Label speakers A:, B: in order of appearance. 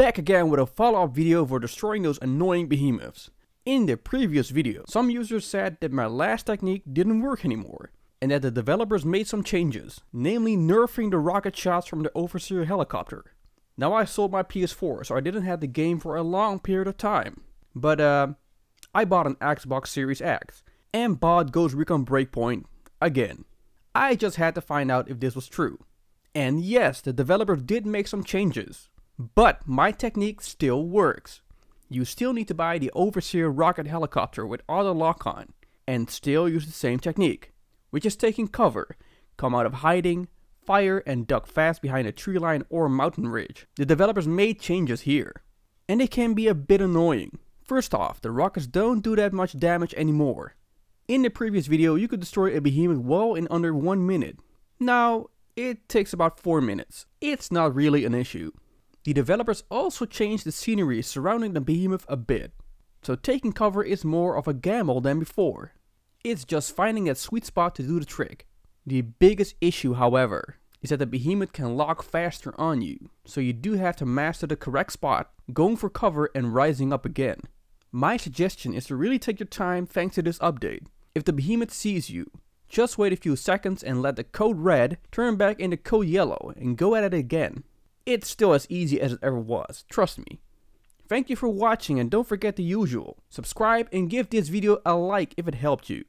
A: back again with a follow-up video for destroying those annoying behemoths. In the previous video, some users said that my last technique didn't work anymore, and that the developers made some changes, namely nerfing the rocket shots from the Overseer helicopter. Now I sold my PS4, so I didn't have the game for a long period of time. But uh, I bought an Xbox Series X, and bought Ghost Recon Breakpoint again. I just had to find out if this was true. And yes, the developers did make some changes, but my technique still works. You still need to buy the Overseer rocket helicopter with auto lock on, and still use the same technique, which is taking cover, come out of hiding, fire, and duck fast behind a tree line or mountain ridge. The developers made changes here, and it can be a bit annoying. First off, the rockets don't do that much damage anymore. In the previous video, you could destroy a behemoth wall in under 1 minute. Now, it takes about 4 minutes. It's not really an issue. The developers also changed the scenery surrounding the behemoth a bit, so taking cover is more of a gamble than before. It's just finding that sweet spot to do the trick. The biggest issue, however, is that the behemoth can lock faster on you, so you do have to master the correct spot, going for cover and rising up again. My suggestion is to really take your time thanks to this update. If the behemoth sees you, just wait a few seconds and let the code red turn back into code yellow and go at it again it's still as easy as it ever was, trust me. Thank you for watching and don't forget the usual. Subscribe and give this video a like if it helped you.